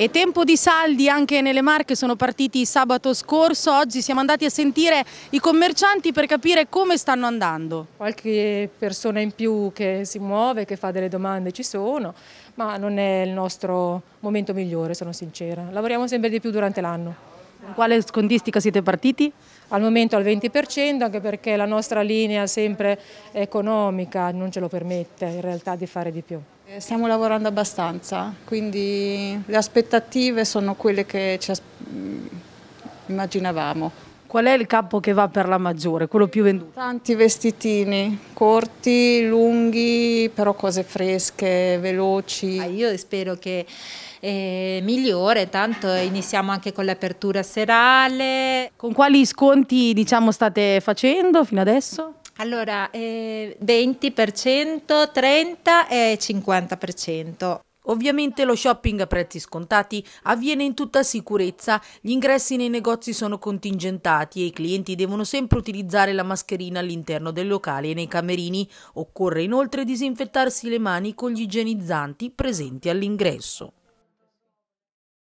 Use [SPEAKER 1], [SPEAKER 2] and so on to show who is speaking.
[SPEAKER 1] E tempo di saldi anche nelle Marche sono partiti sabato scorso, oggi siamo andati a sentire i commercianti per capire come stanno andando.
[SPEAKER 2] Qualche persona in più che si muove, che fa delle domande ci sono, ma non è il nostro momento migliore, sono sincera. Lavoriamo sempre di più durante l'anno. In quale scondistica siete partiti? Al momento al 20% anche perché la nostra linea
[SPEAKER 3] sempre economica non ce lo permette in realtà di fare di più. Stiamo lavorando abbastanza, quindi le aspettative sono quelle che ci mm, immaginavamo. Qual è il capo che va per la maggiore, quello più venduto? Tanti vestitini,
[SPEAKER 4] corti, lunghi, però cose fresche, veloci. Ah, io spero che eh, migliore, tanto iniziamo anche con l'apertura serale. Con
[SPEAKER 1] quali sconti diciamo, state facendo fino adesso?
[SPEAKER 4] Allora, eh, 20%, 30% e 50%.
[SPEAKER 1] Ovviamente lo shopping a prezzi scontati avviene in tutta sicurezza, gli ingressi nei negozi sono contingentati e i clienti devono sempre utilizzare la mascherina all'interno del locale e nei camerini. Occorre inoltre disinfettarsi le mani con gli igienizzanti presenti all'ingresso.